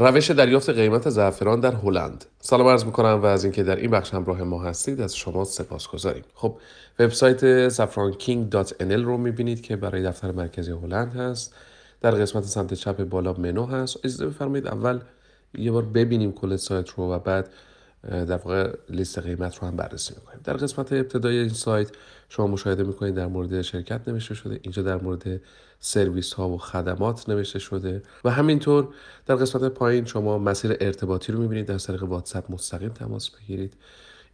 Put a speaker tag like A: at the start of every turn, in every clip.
A: روش دریافت قیمت زعفران در هلند سلام عرض میکنم و از اینکه در این بخش همراه ما هستید از شما سپاس گذاریم خب وبسایت saffronking.nl رو میبینید که برای دفتر مرکزی هلند هست در قسمت سمت چپ بالا منو هست اجازه بفرمایید اول یه بار ببینیم کل سایت رو و بعد در واقع لیست قیمت رو هم بررسی میکنیم در قسمت ابتدای این سایت شما مشاهده میکنید در مورد شرکت نوشته شده اینجا در مورد سرویس ها و خدمات نوشته شده و همینطور در قسمت پایین شما مسیر ارتباطی رو میبینید در طریق واتساپ مستقیم تماس بگیرید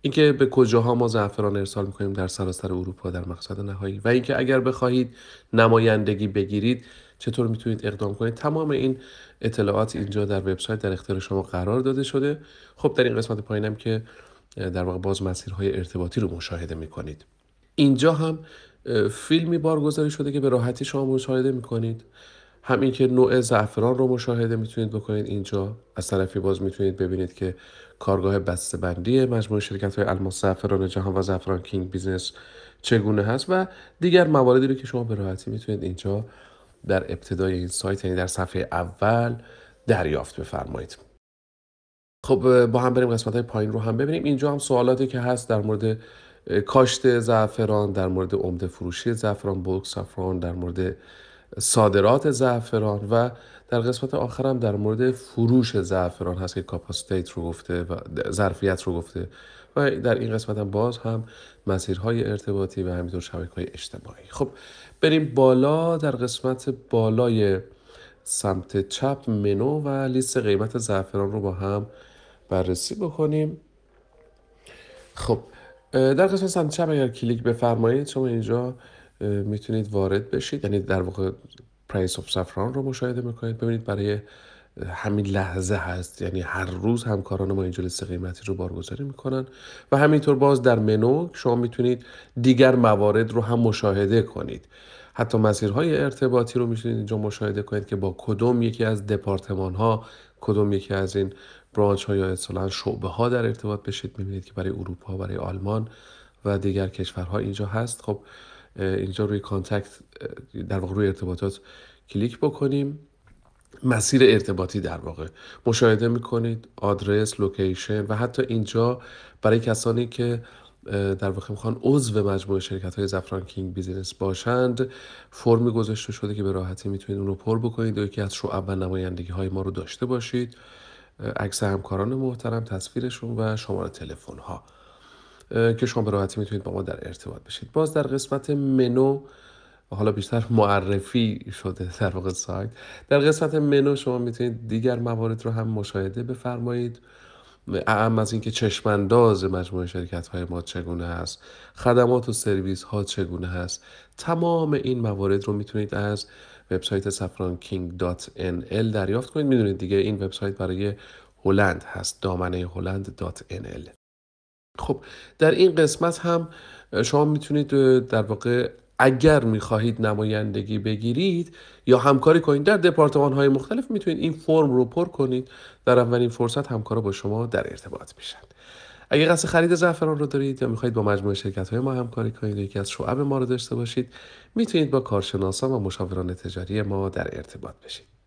A: اینکه به کجاها ما زعفران ارسال میکنیم در سراسر اروپا در مقصد نهایی و اینکه اگر بخواهید نمایندگی بگیرید چطور میتونید اقدام کنید تمام این اطلاعات اینجا در وبسایت در اختیار شما قرار داده شده خب در این قسمت پایینم که در واقع باز مسیرهای ارتباطی رو مشاهده میکنید اینجا هم فیلمی بارگذاری شده که به راحتی شما مشاهده میکنید همین که نوع زعفران رو مشاهده میتونید بکنید اینجا از طرفی باز میتونید ببینید که کارگاه بسته مجموعه شرکت های الماس زعفران جهان و زعفران کینگ بیزنس چگونه هست و دیگر مواردی رو که شما به راحتی میتونید اینجا در ابتدای این سایت یعنی در صفحه اول دریافت بفرمایید خب با هم بریم قسمت های پایین رو هم ببینیم اینجا هم سوالاتی که هست در مورد کاشت زعفران در مورد عمده فروشی زعفران بلک سافران در مورد صادرات زعفران و در قسمت آخر هم در مورد فروش زعفران هست که کاپاسیتیت رو گفته و ظرفیت رو گفته و در این قسمت هم باز هم مسیرهای ارتباطی و همینطور شبکه های اجتماعی خب بریم بالا در قسمت بالای سمت چپ منو و لیست قیمت زعفران رو با هم بررسی بکنیم خب در قسمت سمت چپ اگر کلیک بفرمایید شما اینجا میتونید وارد بشید یعنی در واقع پرایس آف سفران رو مشاهده میکنید ببینید برای همین لحظه هست یعنی هر روز همکاران ما این جلسه قیمتی رو بارگذاری میکنن و همینطور باز در منو شما میتونید دیگر موارد رو هم مشاهده کنید حتی مسیرهای ارتباطی رو میتونید اینجا مشاهده کنید که با کدوم یکی از دپارتمان ها کدوم یکی از این برانچ ها یا اصلا شعبه ها در ارتباط بشید میبینید که برای اروپا برای آلمان و دیگر کشورها اینجا هست خب اینجا روی کانتکت در واقع روی ارتباطات کلیک بکنیم مسیر ارتباطی در واقع مشاهده میکنید آدرس لوکیشن و حتی اینجا برای کسانی که در واقع میخوان عضو مجموعه شرکت های زفران کینگ بیزینس باشند فرمی گذاشته شده که به راحتی میتونید اون رو پر بکنید و یکی از شعب و نمایندگی های ما رو داشته باشید عکس همکاران محترم تصویرشون و شماره تلفن ها که شما به راحتی میتونید با ما در ارتباط بشید باز در قسمت منو حالا بیشتر معرفی شده در واقع سایت در قسمت منو شما میتونید دیگر موارد رو هم مشاهده بفرمایید اعم از اینکه چشمانداز مجموعه شرکت های ما چگونه هست خدمات و سرویس ها چگونه هست تمام این موارد رو میتونید از وبسایت saffronking.nl دریافت کنید میدونید دیگه این وبسایت برای هلند هست دامنه هلند.nl خب در این قسمت هم شما میتونید در واقع اگر میخواهید نمایندگی بگیرید یا همکاری کنید در دپارتمان های مختلف میتونید این فرم رو پر کنید در اولین فرصت همکارا با شما در ارتباط میشن اگر قصد خرید زعفران رو دارید یا میخواهید با مجموعه شرکت های ما همکاری کنید یکی از شعب ما رو داشته باشید میتونید با کارشناسان و مشاوران تجاری ما در ارتباط بشید